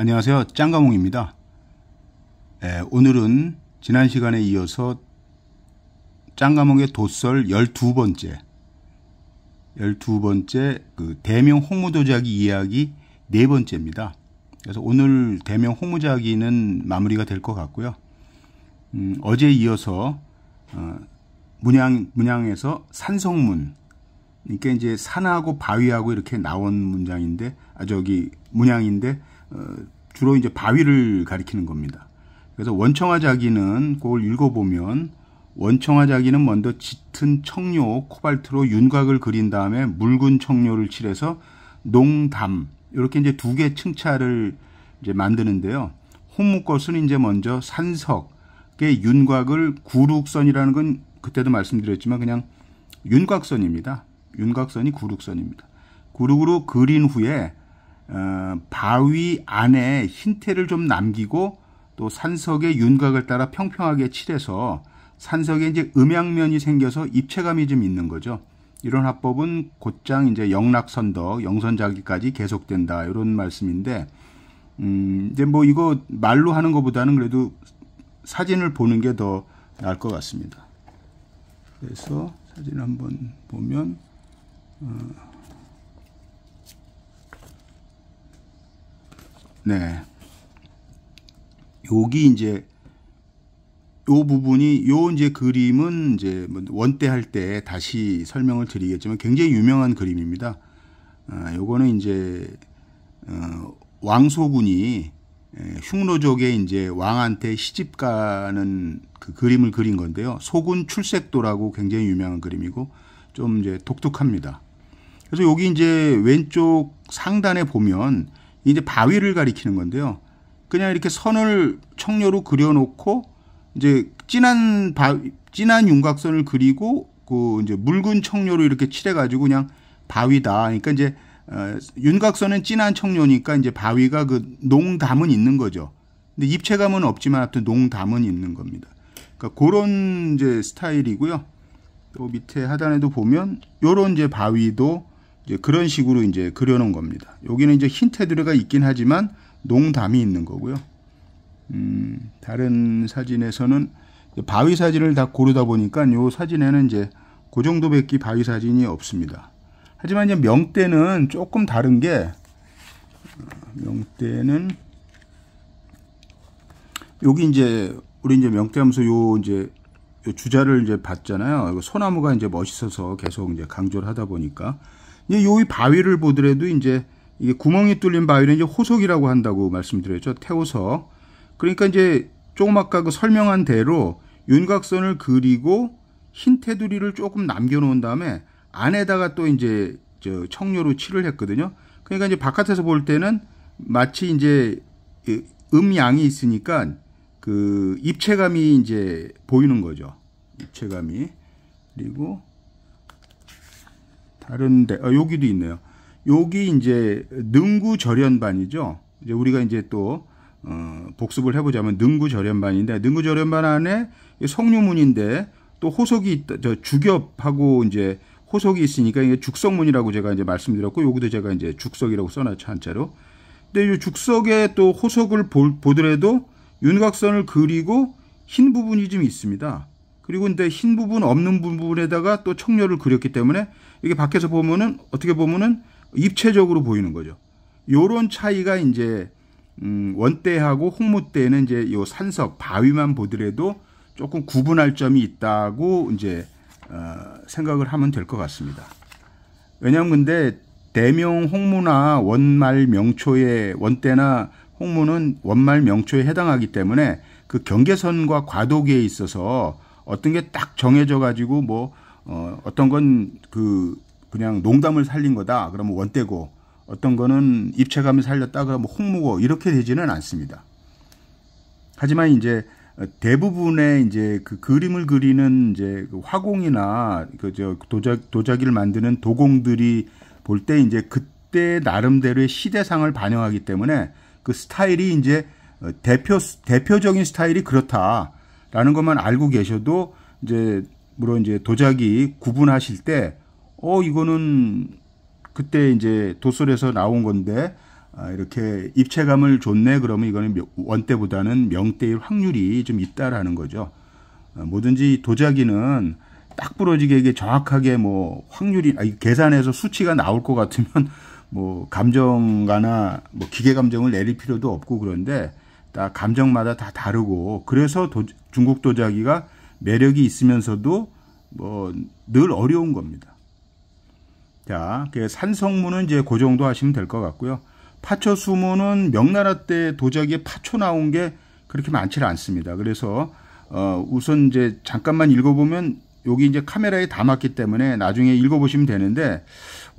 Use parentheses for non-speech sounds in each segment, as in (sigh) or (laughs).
안녕하세요. 짱가몽입니다. 네, 오늘은 지난 시간에 이어서 짱가몽의 도설 12번째 12번째 그 대명 홍무도자기 이야기 네 번째입니다. 그래서 오늘 대명 홍무자기는 마무리가 될 것 같고요. 음, 어제 이어서 어, 문양 문양에서 산성문 그러니까 이제 산하고 바위하고 이렇게 나온 문장인데 아 저기 문양인데 어, 주로 이제 바위를 가리키는 겁니다. 그래서 원청화자기는 그걸 읽어보면 원청화자기는 먼저 짙은 청료 코발트로 윤곽을 그린 다음에 묽은 청료를 칠해서 농담 이렇게 이제 두 개 층차를 이제 만드는데요. 홍무꽃은 이제 먼저 산석의 윤곽을 구룩선이라는 건 그때도 말씀드렸지만 그냥 윤곽선입니다. 윤곽선이 구룩선입니다. 구룩으로 그린 후에 어, 바위 안에 흰태를 좀 남기고 또 산석의 윤곽을 따라 평평하게 칠해서 산석에 이제 음양면이 생겨서 입체감이 좀 있는 거죠. 이런 화법은 곧장 이제 영락선덕, 영선자기까지 계속된다 이런 말씀인데, 음, 이제 뭐 이거 말로 하는 것보다는 그래도 사진을 보는 게 더 나을 것 같습니다. 그래서 사진 한번 보면. 어, 네. 여기 이제 이 부분이 요 이제 그림은 이제 뭐 원대 할때 다시 설명을 드리겠지만 굉장히 유명한 그림입니다. 아, 요거는 이제 어, 왕소군이 예, 흉노족의 이제 왕한테 시집 가는 그 그림을 그린 건데요. 소군 출색도라고 굉장히 유명한 그림이고 좀 이제 독특합니다. 그래서 여기 이제 왼쪽 상단에 보면 이제 바위를 가리키는 건데요. 그냥 이렇게 선을 청료로 그려놓고 이제 진한 바 진한 윤곽선을 그리고 그 이제 묽은 청료로 이렇게 칠해가지고 그냥 바위다. 그러니까 이제 어, 윤곽선은 진한 청료니까 이제 바위가 그 농담은 있는 거죠. 근데 입체감은 없지만 하여튼 농담은 있는 겁니다. 그러니까 그런 이제 스타일이고요. 또 밑에 하단에도 보면 요런 이제 바위도 이제 그런 식으로 이제 그려놓은 겁니다. 여기는 이제 흰 테두리가 있긴 하지만 농담이 있는 거고요. 음, 다른 사진에서는 바위 사진을 다 고르다 보니까 요 사진에는 이제 그 정도밖에 바위 사진이 없습니다. 하지만 이제 명대는 조금 다른 게 어, 명대는 여기 이제 우리 이제 명대하면서 요 이제 요 주자를 이제 봤잖아요. 소나무가 이제 멋있어서 계속 이제 강조를 하다 보니까 이제 예, 요 바위를 보더라도 이제 이게 구멍이 뚫린 바위는 이제 호석이라고 한다고 말씀드렸죠. 태호석. 그러니까 이제 조금 아까 그 설명한 대로 윤곽선을 그리고 흰 테두리를 조금 남겨놓은 다음에 안에다가 또 이제 저 청료로 칠을 했거든요. 그러니까 이제 바깥에서 볼 때는 마치 이제 음양이 있으니까 그 입체감이 이제 보이는 거죠. 입체감이. 그리고 다른데 아, 여기도 있네요. 여기 이제 능구 절연반이죠. 이제 우리가 이제 또 어, 복습을 해보자면 능구 절연반인데 능구 절연반 안에 성류문인데또 호석이 있다, 저 주겹하고 이제 호석이 있으니까 이게 죽석문이라고 제가 이제 말씀드렸고 여기도 제가 이제 죽석이라고 써놨죠 한자로. 근데 이 죽석에 또 호석을 보, 보더라도 윤곽선을 그리고 흰 부분이 좀 있습니다. 그리고 근데 흰 부분 없는 부분에다가 또청렬을 그렸기 때문에 이게 밖에서 보면은 어떻게 보면은 입체적으로 보이는 거죠. 요런 차이가 이제 음 원대하고 홍무대는 이제 요 산석 바위만 보더라도 조금 구분할 점이 있다고 이제 어 생각을 하면 될 것 같습니다. 왜냐하면 근데 대명 홍무나 원말 명초의 원대나 홍무는 원말 명초에 해당하기 때문에 그 경계선과 과도기에 있어서 어떤 게 딱 정해져 가지고 뭐 어, 어떤 건 그 그냥 농담을 살린 거다 그러면 원대고 어떤 거는 입체감을 살렸다 그러면 홍무고 이렇게 되지는 않습니다. 하지만 이제 대부분의 이제 그 그림을 그리는 이제 그 화공이나 그 저 도자, 도자기를 만드는 도공들이 볼 때 이제 그때 나름대로의 시대상을 반영하기 때문에 그 스타일이 이제 대표 대표적인 스타일이 그렇다. 라는 것만 알고 계셔도 이제 물론 이제 도자기 구분하실 때어 이거는 그때 이제 도솔에서 나온 건데 아, 이렇게 입체감을 줬네 그러면 이거는 원대보다는 명대일 확률이 좀 있다라는 거죠. 아, 뭐든지 도자기는 딱 부러지게 이게 정확하게 뭐 확률이 아니, 계산해서 수치가 나올 것 같으면 (laughs) 뭐 감정가나 뭐 기계 감정을 내릴 필요도 없고 그런데 다 아, 감정마다 다 다르고 그래서 도, 중국 도자기가 매력이 있으면서도 뭐 늘 어려운 겁니다. 자, 그 산성문은 이제 그 정도 하시면 될 것 같고요. 파초수문은 명나라 때 도자기에 파초 나온 게 그렇게 많지 않습니다. 그래서 어, 우선 이제 잠깐만 읽어보면 여기 이제 카메라에 담았기 때문에 나중에 읽어보시면 되는데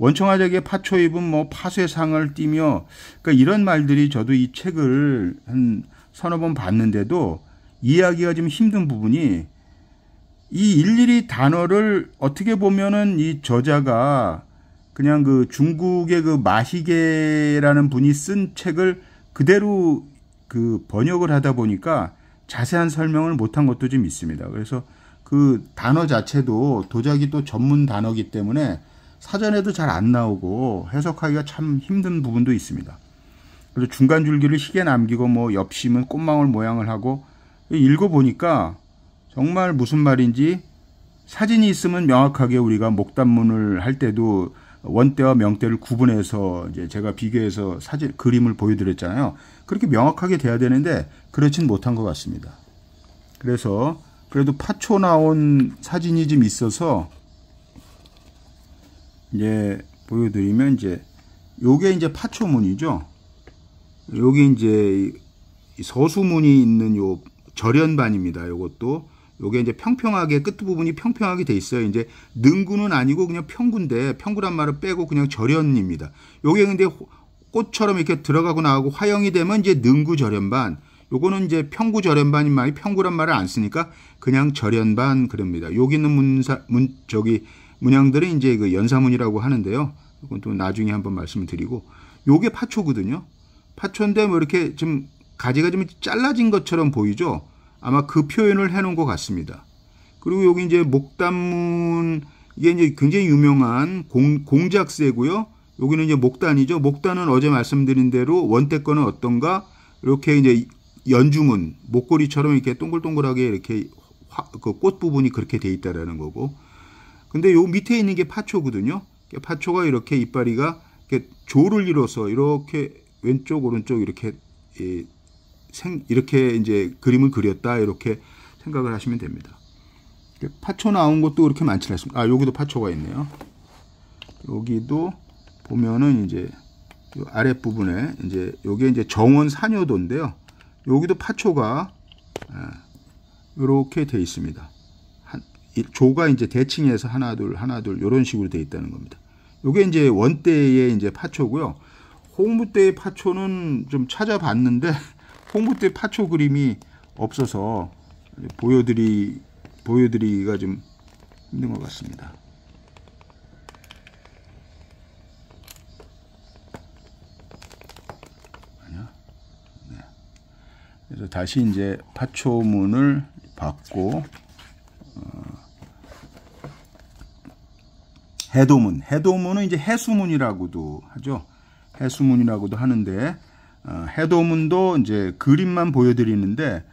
원청아댁의 파초 입은 뭐 파쇄상을 띠며 그러니까 이런 말들이 저도 이 책을 한 서너 번 봤는데도 이해하기가 좀 힘든 부분이 이 일일이 단어를 어떻게 보면은 이 저자가 그냥 그 중국의 그마시계라는 분이 쓴 책을 그대로 그 번역을 하다 보니까 자세한 설명을 못한 것도 좀 있습니다. 그래서 그 단어 자체도 도자기 또 전문 단어기 때문에 사전에도 잘 안 나오고 해석하기가 참 힘든 부분도 있습니다. 그래서 중간 줄기를 희게 남기고 뭐 옆심은 꽃망울 모양을 하고 읽어보니까 정말 무슨 말인지 사진이 있으면 명확하게 우리가 목단문을 할 때도 원대와 명대를 구분해서 이제 제가 비교해서 사진 그림을 보여드렸잖아요. 그렇게 명확하게 돼야 되는데 그렇진 못한 것 같습니다. 그래서 그래도 파초 나온 사진이 좀 있어서 이제 보여드리면 이제 요게 이제 파초문이죠. 요게 이제 서수문이 있는 요 절연반입니다. 요것도 요게 이제 평평하게 끝 부분이 평평하게 돼 있어요. 이제 능구는 아니고 그냥 평구인데 평구란 말을 빼고 그냥 절연입니다. 요게 근데 꽃처럼 이렇게 들어가고 나오고 화형이 되면 이제 능구 절연반 요거는 이제 평구 절연반인 말이 평구란 말을 안 쓰니까 그냥 절연반 그럽니다. 여기 있는 문사 문 저기 문양들은 이제 그 연사문이라고 하는데요. 이건 또 나중에 한번 말씀을 드리고 요게 파초거든요. 파초인데 뭐 이렇게 좀 가지가 좀 잘라진 것처럼 보이죠. 아마 그 표현을 해놓은 것 같습니다. 그리고 여기 이제 목단문 이게 이제 굉장히 유명한 공, 공작새고요. 여기는 이제 목단이죠. 목단은 어제 말씀드린 대로 원대 거는 어떤가 이렇게 이제 연중은 목걸이처럼 이렇게 동글동글하게 이렇게 화, 그꽃 부분이 그렇게 돼 있다라는 거고 근데 요 밑에 있는 게 파초거든요. 파초가 이렇게 이빨이가 이렇게 조를 이뤄서 이렇게 왼쪽 오른쪽 이렇게 예, 생 이렇게 이제 그림을 그렸다 이렇게 생각을 하시면 됩니다. 파초 나온 것도 그렇게 많지 않습니다. 아 여기도 파초가 있네요. 여기도 보면은 이제 아랫 부분에 이제 요게 이제 정원 사녀도인데요. 여기도 파초가 이렇게 아, 돼 있습니다. 조가 이제 대칭해서 하나 둘 하나 둘 이런 식으로 돼 있다는 겁니다. 요게 이제 원대의 이제 파초고요. 홍무 때의 파초는 좀 찾아봤는데 (laughs) 홍무때 파초 그림이 없어서 보여드리 보여드리기가 좀 힘든 것 같습니다. 아니야? 네. 그래서 다시 이제 파초문을 받고 해도문. 해도문은 이제 해수문이라고도 하죠. 해수문이라고도 하는데 어, 해도문도 이제 그림만 보여드리는데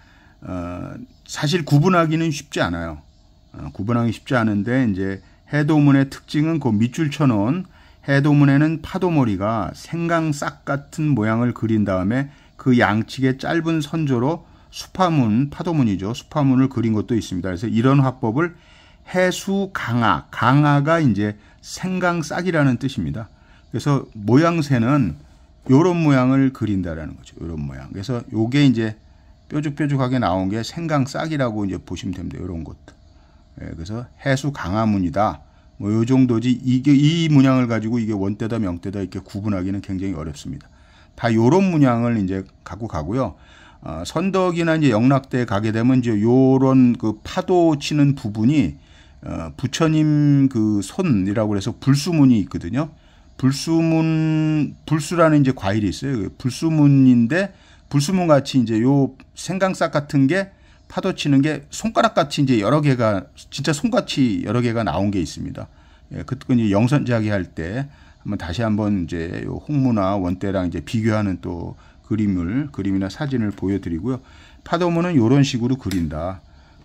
어, 사실 구분하기는 쉽지 않아요. 어, 구분하기 쉽지 않은데 이제 해도문의 특징은 그 밑줄 쳐놓은 해도문에는 파도머리가 생강싹 같은 모양을 그린 다음에 그 양측의 짧은 선조로 수파문, 파도문이죠. 수파문을 그린 것도 있습니다. 그래서 이런 화법을 해수 강하, 강하가 이제 생강싹이라는 뜻입니다. 그래서 모양새는 요런 모양을 그린다라는 거죠. 요런 모양. 그래서 요게 이제 뾰족뾰족하게 나온 게 생강싹이라고 이제 보시면 됩니다. 요런 것. 예, 그래서 해수 강화문이다. 뭐 요 정도지 이게 이 문양을 가지고 이게 원대다 명대다 이렇게 구분하기는 굉장히 어렵습니다. 다 요런 문양을 이제 갖고 가고요. 어, 선덕이나 이제 영락대에 가게 되면 이제 요런 그 파도 치는 부분이 어, 부처님 그 손이라고 해서 불수문이 있거든요. 불수문 불수라는 이제 과일이 있어요. 그 불수문인데 불수문 같이 이제 요 생강싹 같은 게 파도 치는 게 손가락 같이 이제 여러 개가 진짜 손같이 여러 개가 나온 게 있습니다. 예, 그건 이제 영선자기 할 때 한번 다시 한번 이제 요 홍무나 원대랑 이제 비교하는 또 그림을 그림이나 사진을 보여드리고요. 파도문은 이런 식으로 그린다.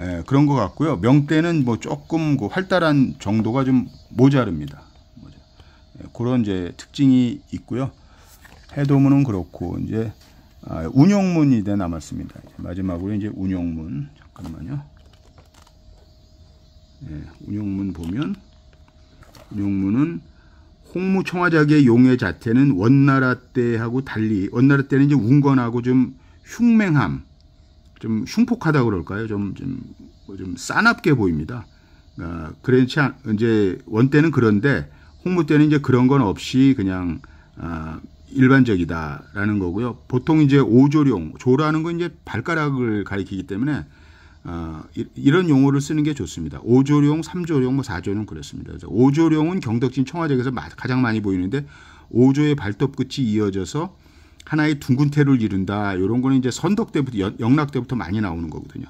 예, 그런 것 같고요. 명대는 뭐 조금 그 활달한 정도가 좀 모자릅니다. 예, 그런 이제 특징이 있고요. 해도문은 그렇고 이제 아, 운용문이 돼 남았습니다. 마지막으로 이제 운용문 잠깐만요. 예, 운용문 보면 운용문은 홍무 청화작의 용의 자체는 원나라 때하고 달리 원나라 때는 이제 운건하고 좀 흉맹함 좀 흉폭하다 그럴까요? 좀, 좀, 뭐좀 싸납게 보입니다. 아, 그렇지 않, 이제 원때는 그런데 홍무 때는 이제 그런 건 없이 그냥, 아, 일반적이다라는 거고요. 보통 이제 오조룡, 조라는 건 이제 발가락을 가리키기 때문에 아, 이, 런 용어를 쓰는 게 좋습니다. 오조룡, 삼조룡, 뭐 사조룡 그렇습니다. 오조룡은 경덕진 청화댁에서 가장 많이 보이는데 오조의 발톱 끝이 이어져서 하나의 둥근 태를 이룬다. 이런 거는 이제 선덕 때부터 연, 영락 때부터 많이 나오는 거거든요.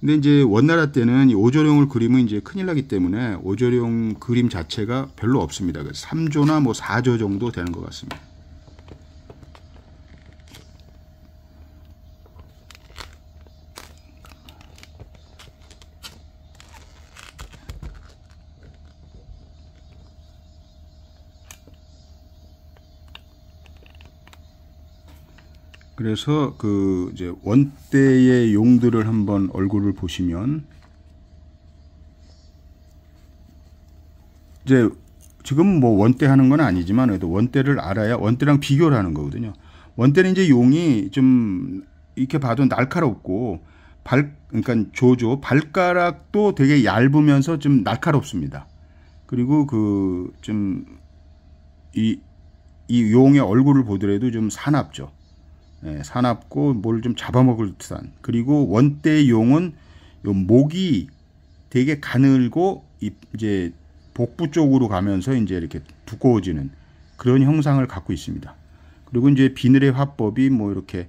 근데 이제 원나라 때는 이 오조룡을 그림은 이제 큰일 나기 때문에 오조룡 그림 자체가 별로 없습니다. 그래서 3조나 뭐 4조 정도 되는 것 같습니다. 그래서 그 이제 원대의 용들을 한번 얼굴을 보시면 이제 지금 뭐 원대 하는 건 아니지만 그래도 원대를 알아야 원대랑 비교를 하는 거거든요. 원대는 이제 용이 좀 이렇게 봐도 날카롭고 발 그러니까 조조 발가락도 되게 얇으면서 좀 날카롭습니다. 그리고 그 좀 이 이 용의 얼굴을 보더라도 좀 사납죠. 예, 사납고 뭘 좀 잡아먹을 듯한 그리고 원대용은 요 목이 되게 가늘고 이제 복부 쪽으로 가면서 이제 이렇게 두꺼워지는 그런 형상을 갖고 있습니다. 그리고 이제 비늘의 화법이 뭐 이렇게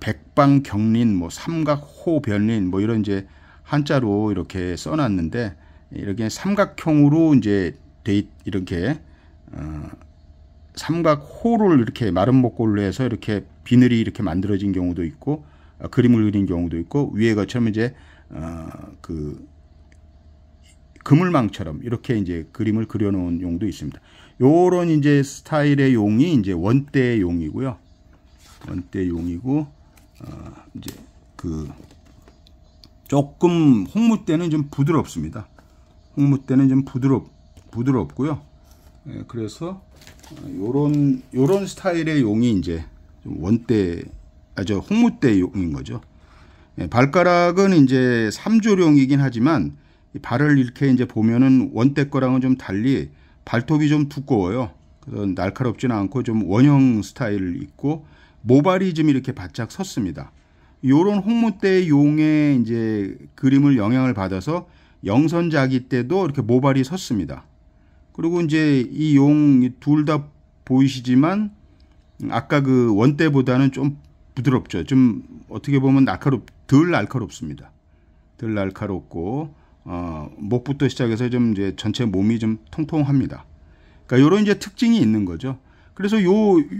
백방경린, 뭐 삼각호변린 뭐 이런 이제 한자로 이렇게 써놨는데 이렇게 삼각형으로 이제 돼 이렇게 어, 삼각호를 이렇게 마른 목골로 해서 이렇게 비늘이 이렇게 만들어진 경우도 있고 어, 그림을 그린 경우도 있고 위에 것처럼 이제 어, 그 그물망처럼 이렇게 이제 그림을 그려놓은 용도 있습니다. 요런 이제 스타일의 용이 이제 원대 용이고요. 원대 용이고 어, 이제 그 조금 홍무대는 좀 부드럽습니다. 홍무대는 좀 부드럽 부드럽고요. 예, 그래서 요런 요런 스타일의 용이 이제 원대 아저 홍무대 용인 거죠. 예, 발가락은 이제 삼조룡이긴 하지만 발을 이렇게 이제 보면은 원대 거랑은 좀 달리 발톱이 좀 두꺼워요. 그래서 날카롭지는 않고 좀 원형 스타일 있고 모발이 좀 이렇게 바짝 섰습니다. 요런 홍무대 용의 이제 그림을 영향을 받아서 영선자기 때도 이렇게 모발이 섰습니다. 그리고 이제 이 용 둘 다 보이시지만 아까 그 원대보다는 좀 부드럽죠. 좀 어떻게 보면 날카롭 덜 날카롭습니다. 덜 날카롭고 어, 목부터 시작해서 좀 이제 전체 몸이 좀 통통합니다. 그러니까 요런 이제 특징이 있는 거죠. 그래서 요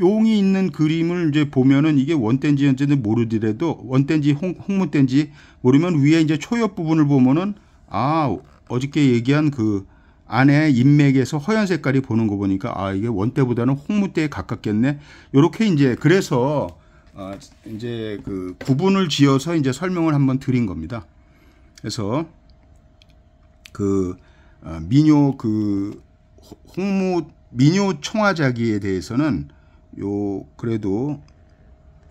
용이 있는 그림을 이제 보면은 이게 원댄지 현재는 모르더라도 원댄지 홍문댄지 모르면 위에 이제 초엽 부분을 보면은 아 어저께 얘기한 그 안에 인맥에서 허연 색깔이 보는 거 보니까 아 이게 원대보다는 홍무대에 가깝겠네. 요렇게 이제 그래서 어, 이제 그 구분을 지어서 이제 설명을 한번 드린 겁니다. 그래서 그 어, 민요 그 홍무 민요 청화자기에 대해서는 요 그래도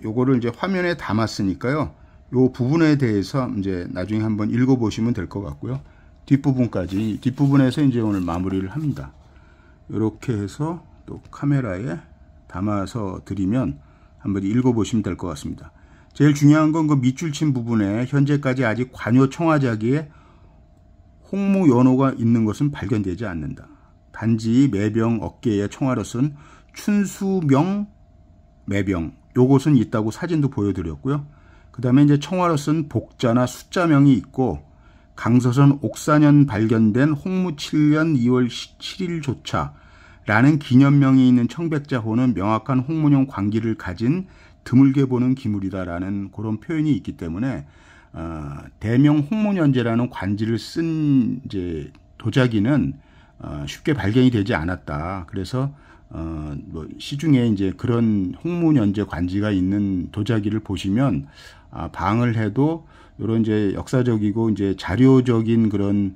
요거를 이제 화면에 담았으니까요. 요 부분에 대해서 이제 나중에 한번 읽어보시면 될 것 같고요. 뒷부분까지 뒷부분에서 이제 오늘 마무리를 합니다 이렇게 해서 또 카메라에 담아서 드리면 한번 읽어보시면 될 것 같습니다 제일 중요한 건 그 밑줄 친 부분에 현재까지 아직 관여 청화자기에 홍무 연호가 있는 것은 발견되지 않는다 단지 매병 어깨에 청화로 쓴 춘수명 매병 요것은 있다고 사진도 보여드렸고요 그 다음에 이제 청화로 쓴 복자나 숫자명이 있고 강서선 옥사년 발견된 홍무 7년 2월 1 7일조차 라는 기념명이 있는 청백자호는 명확한 홍문용 관기를 가진 드물게 보는 기물이다라는 그런 표현이 있기 때문에 어, 대명 홍문연제라는 관지를 쓴 이제 도자기는 어, 쉽게 발견이 되지 않았다. 그래서 어, 뭐 시중에 이제 그런 홍문연제 관지가 있는 도자기를 보시면 아, 방을 해도 이런 이제 역사적이고 이제 자료적인 그런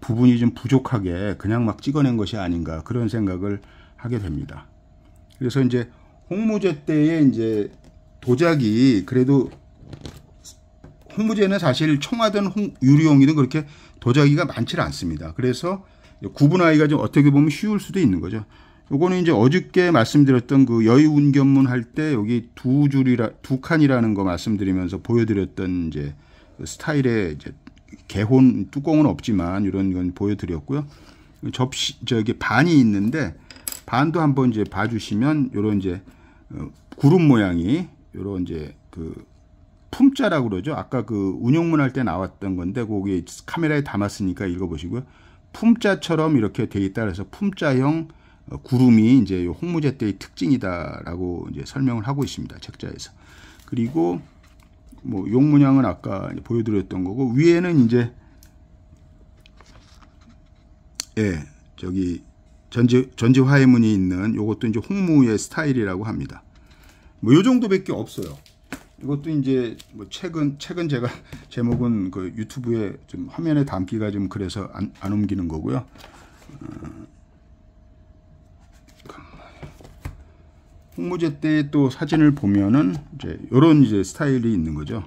부분이 좀 부족하게 그냥 막 찍어낸 것이 아닌가 그런 생각을 하게 됩니다. 그래서 이제 홍무제 때의 이제 도자기 그래도 홍무제는 사실 청하든 홍, 유리용이는 그렇게 도자기가 많지 않습니다. 그래서 구분하기가 좀 어떻게 보면 쉬울 수도 있는 거죠. 요거는 이제 어저께 말씀드렸던 그 여의 운견문 할 때 여기 두 줄이라 두 칸이라는 거 말씀드리면서 보여드렸던 이제 그 스타일의 이제 개혼 뚜껑은 없지만 이런 건 보여드렸고요. 접시 저기 반이 있는데 반도 한번 이제 봐주시면 이런 이제 어, 구름 모양이 이런 이제 그 품자라고 그러죠. 아까 그 운용문 할 때 나왔던 건데 거기 카메라에 담았으니까 읽어보시고요. 품자처럼 이렇게 돼 있다 그래서 품자형 어, 구름이 이제 홍무제 때의 특징이다라고 이제 설명을 하고 있습니다. 책자에서. 그리고 뭐 용문양은 아까 보여드렸던 거고 위에는 이제 예 저기 전지 전지 화해문이 있는 요것도 이제 홍무의 스타일이라고 합니다. 뭐요 정도밖에 없어요. 이것도 이제 뭐 최근 최근 제가 (laughs) 제목은 그 유튜브에 좀 화면에 담기가 좀 그래서 안, 안 옮기는 거고요. 어, 홍무제 때 또 사진을 보면은 이제 요런 이제 스타일이 있는 거죠.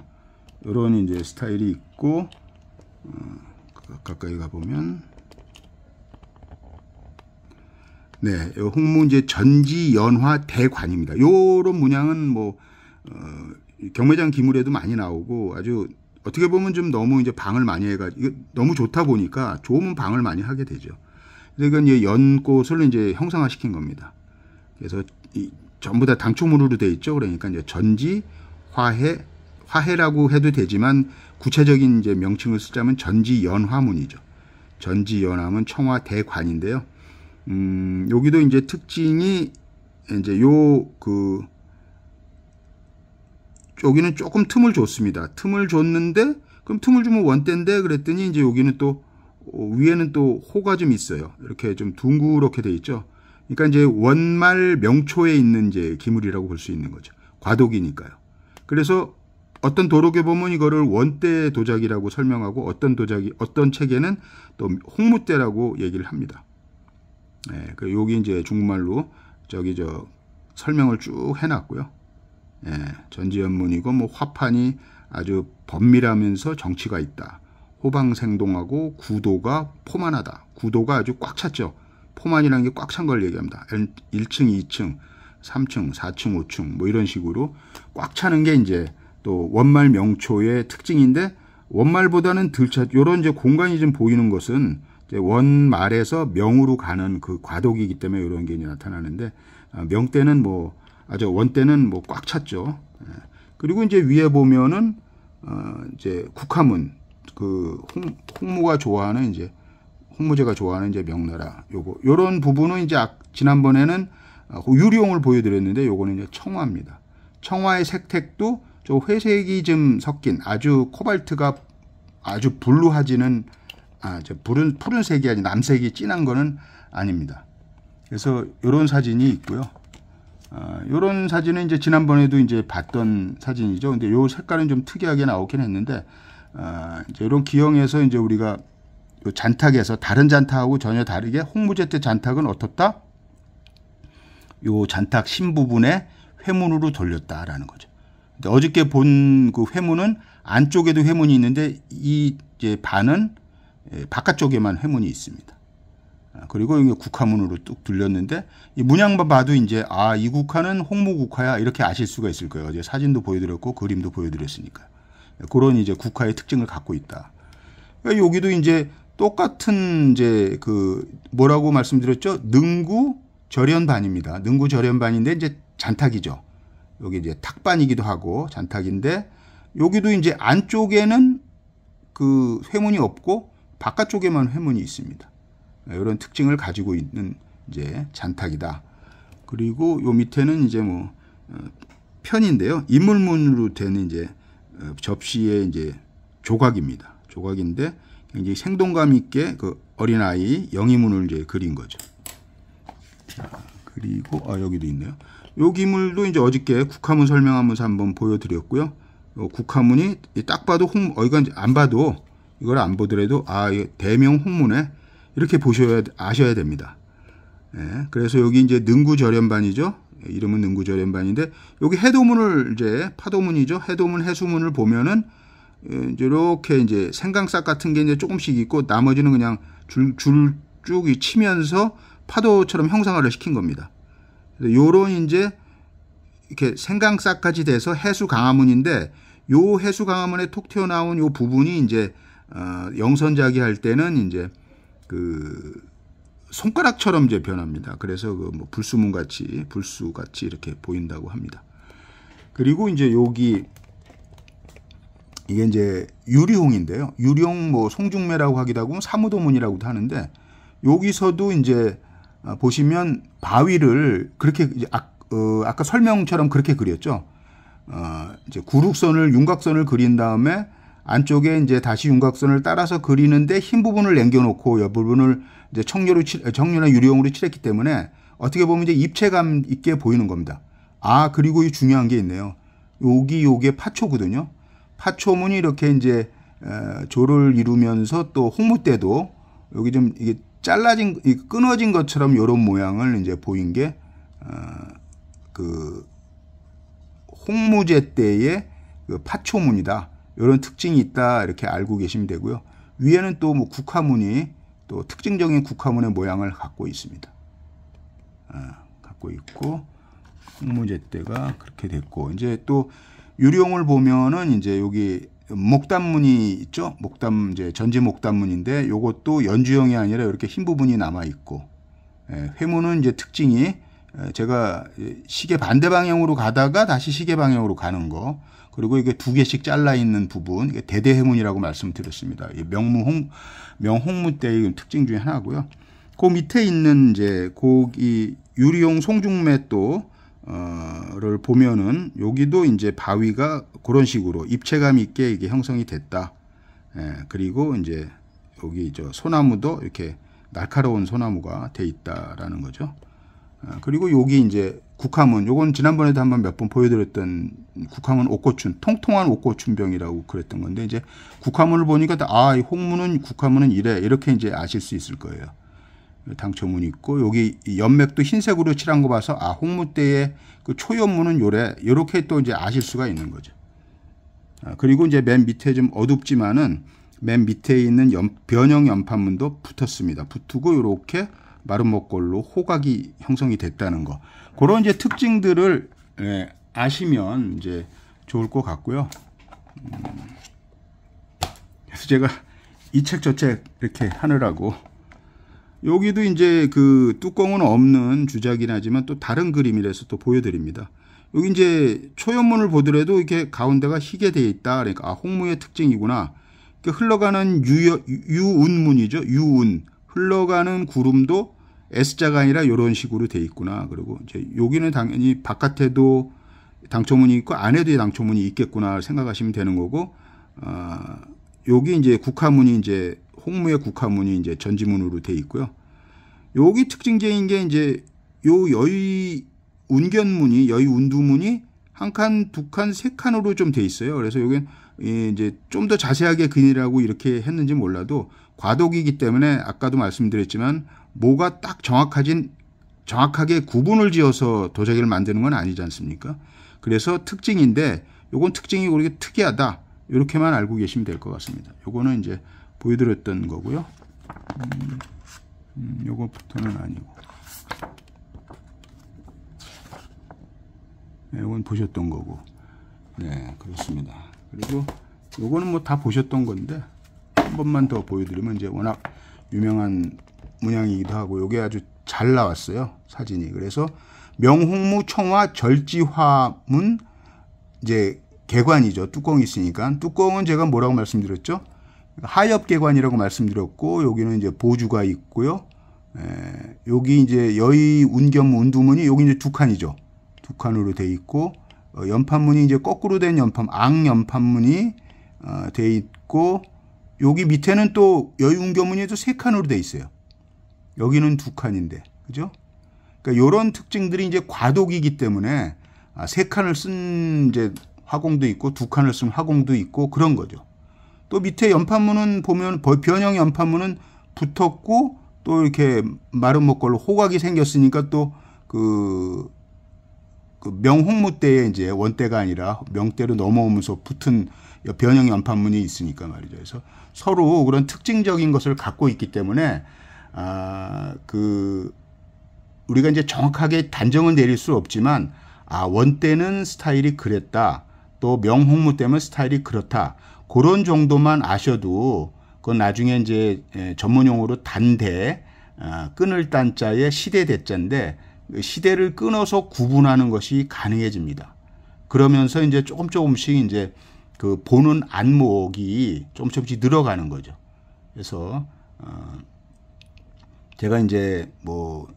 요런 이제 스타일이 있고 어, 그 가까이 가 보면 네, 홍무 제 전지 연화 대관입니다. 요런 문양은 뭐 어, 경매장 기물에도 많이 나오고 아주 어떻게 보면 좀 너무 이제 방을 많이 해가지고 너무 좋다 보니까 좋은 방을 많이 하게 되죠. 그러니까 이제 연꽃을 이제 형상화시킨 겁니다. 그래서 이 전부 다 당초물으로 돼 있죠. 그러니까 이제 전지, 화해, 화해라고 해도 되지만 구체적인 이제 명칭을 쓰자면 전지연화문이죠. 전지연화문 청와대관인데요. 음, 여기도 이제 특징이 이제 요그 여기는 조금 틈을 줬습니다. 틈을 줬는데 그럼 틈을 주면 원대인데 그랬더니 이제 여기는 또 어, 위에는 또 호가 좀 있어요. 이렇게 좀 둥그렇게 돼 있죠. 그러니까 이제 원말 명초에 있는 이제 기물이라고 볼 수 있는 거죠. 과도기니까요. 그래서 어떤 도로에 보면 이거를 원대 도자기라고 설명하고 어떤 도자기, 어떤 책에는 또 홍무대라고 얘기를 합니다. 예, 그 여기 이제 중국말로 저기 저 설명을 쭉 해놨고요. 예, 전지현문이고 뭐 화판이 아주 번밀하면서 정치가 있다. 호방생동하고 구도가 포만하다. 구도가 아주 꽉 찼죠. 포만이라는 게 꽉 찬 걸 얘기합니다. 1층, 2층, 3층, 4층, 5층 뭐 이런 식으로 꽉 차는 게 이제 또 원말 명초의 특징인데 원말보다는 들차 요런 이제 공간이 좀 보이는 것은 이제 원말에서 명으로 가는 그 과도기이기 때문에 요런게 나타나는데 아, 명 때는 뭐 아주 원 때는 뭐 꽉 찼죠. 예. 그리고 이제 위에 보면은 어 이제 국화문 그 홍, 홍무가 좋아하는 이제 홍무제가 좋아하는 이제 명나라 요거 요런 부분은 이제 지난번에는 어, 그 유리용을 보여드렸는데 요거는 이제 청화입니다. 청화의 색택도 좀 회색이 좀 섞인 아주 코발트가 아주 블루하지는 아, 저 푸른 푸른색이 아니 남색이 진한 거는 아닙니다. 그래서 요런 사진이 있고요. 이 어, 요런 사진은 이제 지난번에도 이제 봤던 사진이죠. 근데 요 색깔은 좀 특이하게 나오긴 했는데 아, 이제 이런 기형에서 이제 우리가 요 잔탁에서 다른 잔탁하고 전혀 다르게 홍무제때 잔탁은 어떻다? 요 잔탁 신 부분에 회문으로 돌렸다라는 거죠. 근데 어저께 본 그 회문은 안쪽에도 회문이 있는데 이 이제 반은 예, 바깥쪽에만 회문이 있습니다. 아, 그리고 이게 국화문으로 뚝 둘렸는데 이 문양만 봐도 이제 아이 국화는 홍무 국화야 이렇게 아실 수가 있을 거예요. 어제 사진도 보여드렸고 그림도 보여드렸으니까 예, 그런 이제 국화의 특징을 갖고 있다. 그러니까 여기도 이제 똑같은 이제 그 뭐라고 말씀드렸죠? 능구 절연반입니다. 능구 절연반인데 이제 잔탁이죠. 여기 이제 탁반이기도 하고 잔탁인데 여기도 이제 안쪽에는 그 회문이 없고 바깥쪽에만 회문이 있습니다. 네, 이런 특징을 가지고 있는 이제 잔탁이다. 그리고 요 밑에는 이제 뭐 어, 편인데요. 인물문으로 되는 이제 어, 접시의 이제 조각입니다. 조각인데 이제 생동감 있게 그 어린아이 영희문을 이제 그린 거죠. 자, 그리고 아 여기도 있네요. 요 기물도 이제 어저께 국화문 설명하면서 한번 보여드렸고요. 국화문이 딱 봐도 홍, 어, 이건 안 봐도 이걸 안 보더라도 아 대명 홍문에 이렇게 보셔야 아셔야 됩니다. 예, 그래서 여기 이제 능구절연반이죠. 예, 이름은 능구절연반인데 여기 해도문을 이제 파도문이죠. 해도문 해수문을 보면은 예, 이제 이렇게 이제 생강싹 같은 게 이제 조금씩 있고 나머지는 그냥 줄줄쭉이 치면서 파도처럼 형상화를 시킨 겁니다. 요런 이제 이렇게 생강싹까지 돼서 해수 강화문인데 요 해수 강화문에 톡 튀어나온 요 부분이 이제 어, 영선자기 할 때는 이제 그 손가락처럼 이제 변합니다. 그래서 그 뭐 불수문 같이 불수 같이 이렇게 보인다고 합니다. 그리고 이제 여기 이게 이제 유리홍인데요. 유리홍 뭐 송중매라고 하기도 하고 사무도문이라고도 하는데 여기서도 이제 어, 보시면 바위를 그렇게 아, 어, 아까 설명처럼 그렇게 그렸죠. 어, 이제 구룩선을 윤곽선을 그린 다음에 안쪽에 이제 다시 윤곽선을 따라서 그리는데 흰 부분을 남겨놓고 옆부분을 이제 청료로 칠, 어, 청료나 유리홍으로 칠했기 때문에 어떻게 보면 이제 입체감 있게 보이는 겁니다. 아 그리고 중요한 게 있네요. 여기 요게 파초거든요. 파초문이 이렇게 이제 어, 조를 이루면서 또 홍무대도 여기 좀 이게 잘라진 끊어진 것처럼 이런 모양을 이제 보인 게그 어, 홍무제 때의 그 파초문이다 이런 특징이 있다 이렇게 알고 계시면 되고요 위에는 또 뭐 국화문이 또 특징적인 국화문의 모양을 갖고 있습니다 아, 갖고 있고 홍무제 때가 그렇게 됐고 이제 또 유령을 리 보면은 이제 여기 목단문이 있죠. 목단 이제 전지 목단문인데 요것도 연주형이 아니라 이렇게 흰 부분이 남아 있고 예, 회문은 이제 특징이 예, 제가 시계 반대 방향으로 가다가 다시 시계 방향으로 가는 거 그리고 이게 두 개씩 잘라 있는 부분 이게 대대회문이라고 말씀드렸습니다. 명무홍 명홍무대의 특징 중에 하나고요. 그 밑에 있는 이제 고기 유리용 송중매 또 어를 보면은 여기도 이제 바위가 그런 식으로 입체감 있게 이게 형성이 됐다. 예, 그리고 이제 여기 저 소나무도 이렇게 날카로운 소나무가 돼 있다라는 거죠. 아, 그리고 여기 이제 국화문, 요건 지난번에도 한번 몇 번 보여드렸던 국화문 옥고춘, 통통한 옥고춘병이라고 그랬던 건데 이제 국화문을 보니까 아, 이 홍문은 국화문은 이래 이렇게 이제 아실 수 있을 거예요. 당초문 있고 여기 연맥도 흰색으로 칠한 거 봐서 아 홍무 대의그 초연문은 요래 요렇게 또 이제 아실 수가 있는 거죠. 아, 그리고 이제 맨 밑에 좀 어둡지만은 맨 밑에 있는 연, 변형 연판문도 붙었습니다. 붙고 요렇게 마름 목걸로 호각이 형성이 됐다는 거. 그런 이제 특징들을 예, 아시면 이제 좋을 것 같고요. 음, 그래서 제가 이 책 저 책 이렇게 하느라고 여기도 이제 그 뚜껑은 없는 주작이긴 하지만 또 다른 그림이라서 또 보여드립니다. 여기 이제 초연문을 보더라도 이렇게 가운데가 희게 되어 있다. 그러니까 아, 홍무의 특징이구나. 그러니까 흘러가는 유, 유운문이죠. 유운. 흘러가는 구름도 S자가 아니라 이런 식으로 돼 있구나. 그리고 이제 여기는 당연히 바깥에도 당초문이 있고 안에도 당초문이 있겠구나 생각하시면 되는 거고 어, 여기 이제 국화문이 이제 홍무의 국화문이 이제 전지문으로 돼 있고요. 여기 특징적인 게 이제 요 여의 운견문이 여의 운두문이 한 칸, 두 칸, 세 칸으로 좀 돼 있어요. 그래서 여긴 이제 좀 더 자세하게 그이라고 이렇게 했는지 몰라도 과도기이기 때문에 아까도 말씀드렸지만 뭐가 딱 정확하진 정확하게 구분을 지어서 도자기를 만드는 건 아니지 않습니까? 그래서 특징인데 요건 특징이 그렇게 특이하다. 이렇게만 알고 계시면 될 것 같습니다. 요거는 이제 보여드렸던 거고요. 음, 음 요거부터는 아니고. 네, 이건 보셨던 거고. 네, 그렇습니다. 그리고 요거는 뭐 다 보셨던 건데, 한 번만 더 보여드리면 이제 워낙 유명한 문양이기도 하고, 요게 아주 잘 나왔어요. 사진이. 그래서 명홍무 청화 절지화문 이제 개관이죠. 뚜껑이 있으니까. 뚜껑은 제가 뭐라고 말씀드렸죠? 하엽계관이라고 말씀드렸고 여기는 이제 보주가 있고요. 에, 예, 여기 이제 여의 운겸 운두문이 여기 이제 두 칸이죠. 두 칸으로 돼 있고 어, 연판문이 이제 거꾸로 된 연판 앙 연판문이 어, 돼 있고 여기 밑에는 또 여의 운겸문이 또세 칸으로 돼 있어요. 여기는 두 칸인데 그죠? 그러니까 이런 특징들이 이제 과도기이기 때문에 아, 세 칸을 쓴 이제 화공도 있고 두 칸을 쓴 화공도 있고 그런 거죠. 또 밑에 연판문은 보면 변형 연판문은 붙었고 또 이렇게 마른 목걸로 호각이 생겼으니까 또그 그 명홍무 때에 이제 원대가 아니라 명대로 넘어오면서 붙은 변형 연판문이 있으니까 말이죠. 그래서 서로 그런 특징적인 것을 갖고 있기 때문에 아그 우리가 이제 정확하게 단정은 내릴 수 없지만 아 원대는 스타일이 그랬다. 또 명홍무 때문에 스타일이 그렇다. 그런 정도만 아셔도 그 나중에 이제 예, 전문 용어로 단대 끈을 어, 단 자의 시대 대자인데 그 시대를 끊어서 구분하는 것이 가능해집니다. 그러면서 이제 조금 조금씩 이제 그 보는 안목이 조금 조금씩 늘어가는 거죠. 그래서 어, 제가 이제 뭐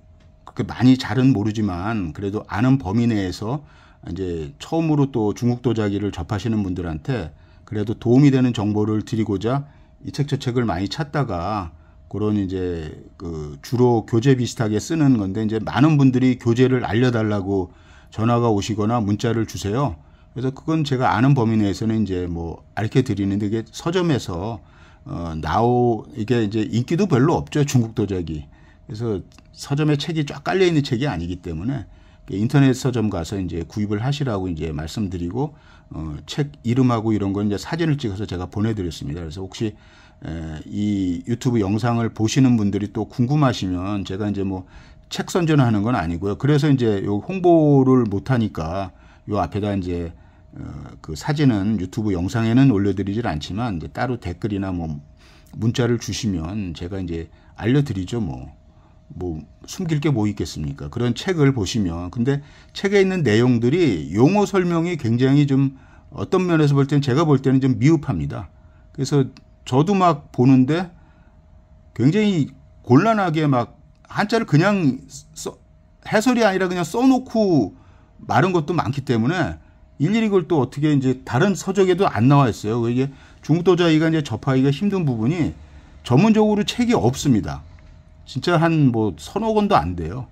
그렇게 많이 잘은 모르지만 그래도 아는 범위 내에서 이제 처음으로 또 중국 도자기를 접하시는 분들한테 그래도 도움이 되는 정보를 드리고자 이 책 저 책을 많이 찾다가 그런 이제 그 주로 교재 비슷하게 쓰는 건데 이제 많은 분들이 교재를 알려달라고 전화가 오시거나 문자를 주세요. 그래서 그건 제가 아는 범위 내에서는 이제 뭐알게 드리는데 이게 서점에서 어 나오 이게 이제 인기도 별로 없죠 중국 도자기. 그래서 서점에 책이 쫙 깔려 있는 책이 아니기 때문에 예, 인터넷 서점 가서 이제 구입을 하시라고 이제 말씀드리고 어, 책 이름하고 이런 건 이제 사진을 찍어서 제가 보내드렸습니다. 그래서 혹시 에, 이 유튜브 영상을 보시는 분들이 또 궁금하시면 제가 이제 뭐 책 선전하는 건 아니고요. 그래서 이제 요 홍보를 못 하니까 요 앞에다 이제 어, 그 사진은 유튜브 영상에는 올려드리질 않지만 이제 따로 댓글이나 뭐 문자를 주시면 제가 이제 알려드리죠 뭐. 뭐 숨길 게 뭐 있겠습니까? 그런 책을 보시면 근데 책에 있는 내용들이 용어 설명이 굉장히 좀 어떤 면에서 볼 때는 제가 볼 때는 좀 미흡합니다. 그래서 저도 막 보는데 굉장히 곤란하게 막 한자를 그냥 써, 해설이 아니라 그냥 써놓고 말은 것도 많기 때문에 일일이 그걸 또 어떻게 이제 다른 서적에도 안 나와 있어요. 이게 중국 도자기가 이제 접하기가 힘든 부분이 전문적으로 책이 없습니다. 진짜 한뭐 서너 권도 안 돼요.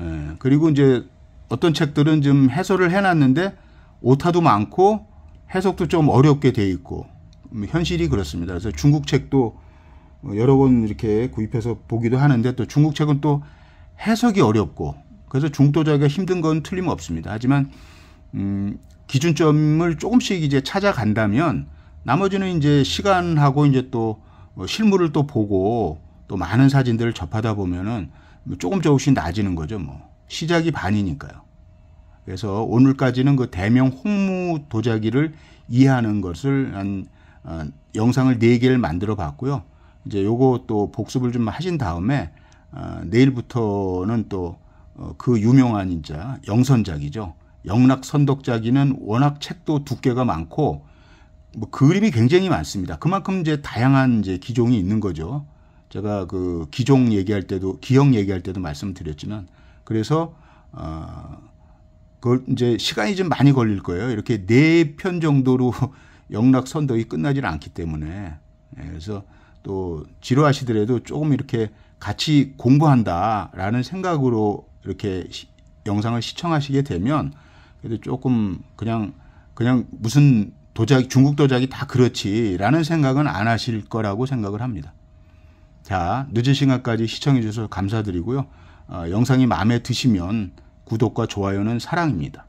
예. 그리고 이제 어떤 책들은 좀 해설을 해놨는데 오타도 많고 해석도 좀 어렵게 돼 있고 음, 현실이 그렇습니다. 그래서 중국 책도 뭐 여러 권 이렇게 구입해서 보기도 하는데 또 중국 책은 또 해석이 어렵고 그래서 중도자가 힘든 건 틀림없습니다. 하지만 음, 기준점을 조금씩 이제 찾아간다면 나머지는 이제 시간하고 이제 또 뭐 실물을 또 보고 또 많은 사진들을 접하다 보면은 조금 조금씩 나아지는 거죠. 뭐 시작이 반이니까요. 그래서 오늘까지는 그 대명 홍무 도자기를 이해하는 것을 한 어, 영상을 4개를 만들어 봤고요. 이제 요거 또 복습을 좀 하신 다음에 어, 내일부터는 또그 어, 그 유명한 인자 영선작이죠. 영락선덕작이는 워낙 책도 두께가 많고 뭐 그림이 굉장히 많습니다. 그만큼 이제 다양한 이제 기종이 있는 거죠. 제가 그 기종 얘기할 때도 기억 얘기할 때도 말씀드렸지만 그래서 어 그걸 이제 시간이 좀 많이 걸릴 거예요. 이렇게 네 편 정도로 (laughs) 영락 선덕이 끝나질 않기 때문에 예, 그래서 또 지루하시더라도 조금 이렇게 같이 공부한다라는 생각으로 이렇게 시, 영상을 시청하시게 되면 그래도 조금 그냥 그냥 무슨 도자기 중국 도자기 다 그렇지라는 생각은 안 하실 거라고 생각을 합니다. 자, 늦은 시간까지 시청해 주셔서 감사드리고요. 어, 영상이 마음에 드시면 구독과 좋아요는 사랑입니다.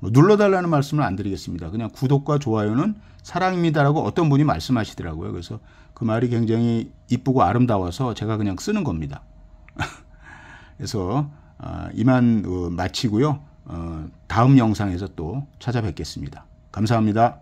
뭐 눌러달라는 말씀을 안 드리겠습니다. 그냥 구독과 좋아요는 사랑입니다라고 어떤 분이 말씀하시더라고요. 그래서 그 말이 굉장히 이쁘고 아름다워서 제가 그냥 쓰는 겁니다. (laughs) 그래서 어, 이만 어, 마치고요. 어, 다음 영상에서 또 찾아뵙겠습니다. 감사합니다.